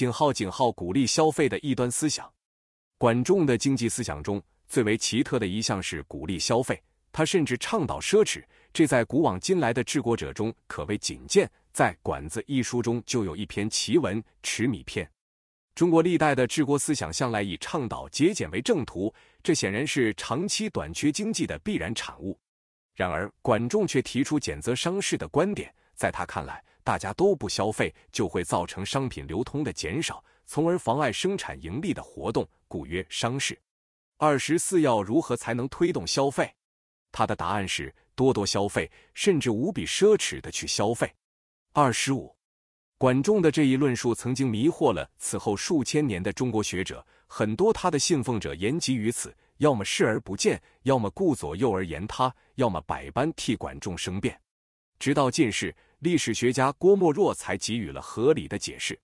井号井号鼓励消费的异端思想。管仲的经济思想中最为奇特的一项是鼓励消费，他甚至倡导奢侈，这在古往今来的治国者中可谓仅见。在《管子》一书中就有一篇奇文《持米篇》。中国历代的治国思想向来以倡导节俭为正途，这显然是长期短缺经济的必然产物。然而，管仲却提出减则伤事的观点，在他看来。大家都不消费，就会造成商品流通的减少，从而妨碍生产盈利的活动，故曰商事。二十四要如何才能推动消费？他的答案是多多消费，甚至无比奢侈的去消费。二十五，管仲的这一论述曾经迷惑了此后数千年的中国学者，很多他的信奉者言及于此，要么视而不见，要么顾左右而言他，要么百般替管仲申辩，直到近世，历史学家郭沫若才给予了合理的解释。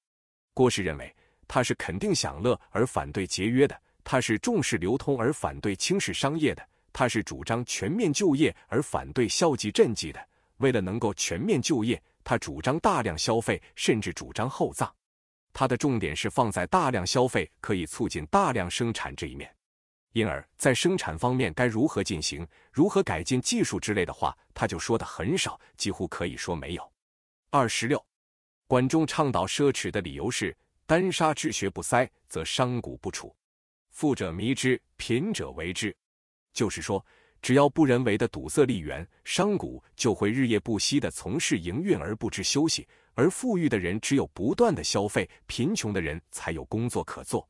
郭氏认为，他是肯定享乐而反对节约的；他是重视流通而反对轻视商业的；他是主张全面就业而反对消极赈济的。为了能够全面就业，他主张大量消费，甚至主张厚葬。他的重点是放在大量消费可以促进大量生产这一面。因而，在生产方面该如何进行、如何改进技术之类的话，他就说的很少，几乎可以说没有。二十六，管仲倡导奢侈的理由是：单杀治学不塞，则商贾不处，富者迷之，贫者为之。就是说，只要不人为的堵塞利源，商贾就会日夜不息的从事营运而不知休息，而富裕的人只有不断的消费，贫穷的人才有工作可做。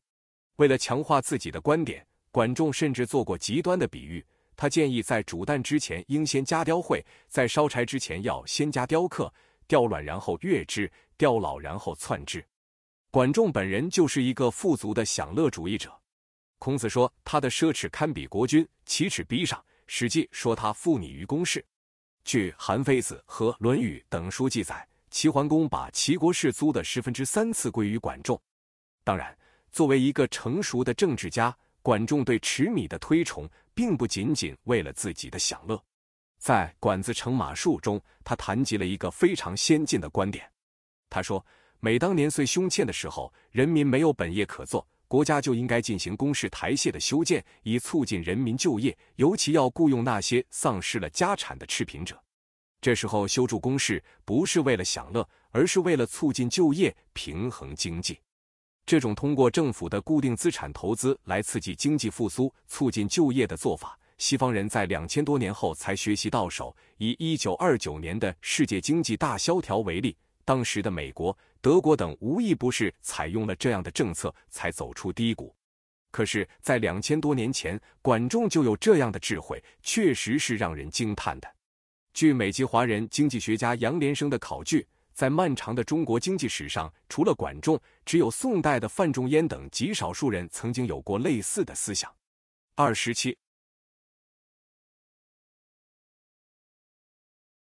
为了强化自己的观点。管仲甚至做过极端的比喻，他建议在煮蛋之前应先加雕绘，在烧柴之前要先加雕刻，雕卵然后越之，雕老然后窜之。管仲本人就是一个富足的享乐主义者。孔子说他的奢侈堪比国君，其耻逼上。史记说他负你于公事。据韩非子和论语等书记载，齐桓公把齐国世租的十分之三次归于管仲。当然，作为一个成熟的政治家。管仲对吃米的推崇，并不仅仅为了自己的享乐。在《管子·乘马术》中，他谈及了一个非常先进的观点。他说，每当年岁凶欠的时候，人民没有本业可做，国家就应该进行公事台榭的修建，以促进人民就业，尤其要雇佣那些丧失了家产的赤贫者。这时候修筑工事，不是为了享乐，而是为了促进就业，平衡经济。这种通过政府的固定资产投资来刺激经济复苏、促进就业的做法，西方人在两千多年后才学习到手。以一九二九年的世界经济大萧条为例，当时的美国、德国等无一不是采用了这样的政策才走出低谷。可是，在两千多年前，管仲就有这样的智慧，确实是让人惊叹的。据美籍华人经济学家杨连生的考据。在漫长的中国经济史上，除了管仲，只有宋代的范仲淹等极少数人曾经有过类似的思想。二十七。